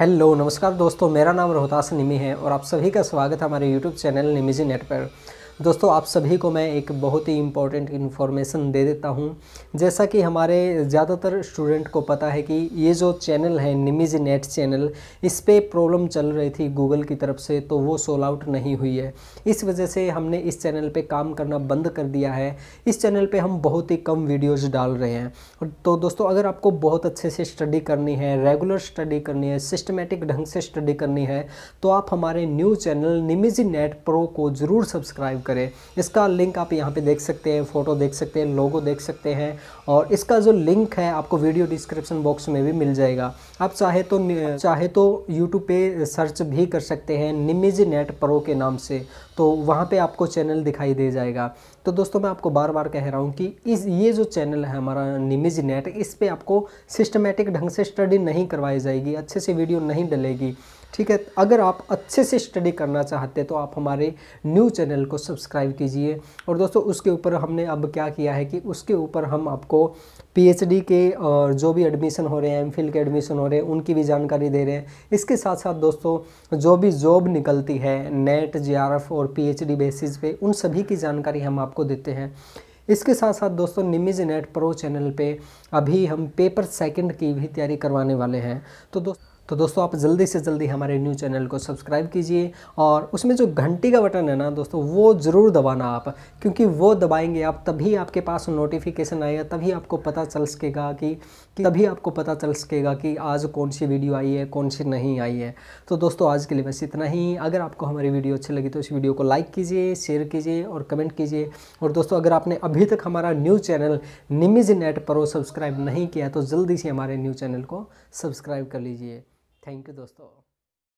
hello नमस्कार दोस्तों मेरा नाम रोहतास निमी है और आप सभी का स्वागत है हमारे यूट्यूब चैनल निमीजी नेट पर दोस्तों आप सभी को मैं एक बहुत ही इम्पोर्टेंट इन्फॉर्मेशन दे देता हूँ जैसा कि हमारे ज़्यादातर स्टूडेंट को पता है कि ये जो चैनल है निमिज नेट चैनल इस पर प्रॉब्लम चल रही थी गूगल की तरफ से तो वो सोल आउट नहीं हुई है इस वजह से हमने इस चैनल पे काम करना बंद कर दिया है इस चैनल पर हम बहुत ही कम वीडियोज़ डाल रहे हैं तो दोस्तों अगर आपको बहुत अच्छे से स्टडी करनी है रेगुलर स्टडी करनी है सिस्टमेटिक ढंग से स्टडी करनी है तो आप हमारे new channel Nimiz net pro को ज़रूर सब्सक्राइब करें इसका लिंक आप यहाँ पे देख सकते हैं फ़ोटो देख सकते हैं लोगो देख सकते हैं और इसका जो लिंक है आपको वीडियो डिस्क्रिप्शन बॉक्स में भी मिल जाएगा आप चाहे तो चाहे तो यूट्यूब पे सर्च भी कर सकते हैं निमिज नेट प्रो के नाम से तो वहाँ पर आपको चैनल दिखाई दे जाएगा तो दोस्तों मैं आपको बार बार कह रहा हूँ कि इस ये जो चैनल है हमारा निमिज नेट इस पर आपको सिस्टमेटिक ढंग से स्टडी नहीं करवाई जाएगी अच्छे से वीडियो नहीं डलेगी ठीक है अगर आप अच्छे से स्टडी करना चाहते हैं तो आप हमारे न्यू चैनल को सब्सक्राइब कीजिए और दोस्तों उसके ऊपर हमने अब क्या किया है कि उसके ऊपर हम आपको पीएचडी के और जो भी एडमिशन हो रहे हैं एम के एडमिशन हो रहे हैं उनकी भी जानकारी दे रहे हैं इसके साथ साथ दोस्तों जो भी जॉब निकलती है नेट जे और पी बेसिस पे उन सभी की जानकारी हम आपको देते हैं इसके साथ साथ दोस्तों निमिज नेट प्रो चैनल पर अभी हम पेपर सेकेंड की भी तैयारी करवाने वाले हैं तो दोस्तों तो दोस्तों आप जल्दी से जल्दी हमारे न्यू चैनल को सब्सक्राइब कीजिए और उसमें जो घंटी का बटन है ना दोस्तों वो ज़रूर दबाना आप क्योंकि वो दबाएंगे आप तभी आपके पास नोटिफिकेशन आएगा तभी आपको पता चल सकेगा कि, कि तभी आपको पता चल सकेगा कि आज कौन सी वीडियो आई है कौन सी नहीं आई है तो दोस्तों आज के लिए बस इतना ही अगर आपको हमारी वीडियो अच्छी लगी तो इस वीडियो को लाइक कीजिए शेयर कीजिए और कमेंट कीजिए और दोस्तों अगर आपने अभी तक हमारा न्यू चैनल निमिज नेट पर सब्सक्राइब नहीं किया तो जल्दी से हमारे न्यू चैनल को सब्सक्राइब कर लीजिए थैंक यू दोस्तों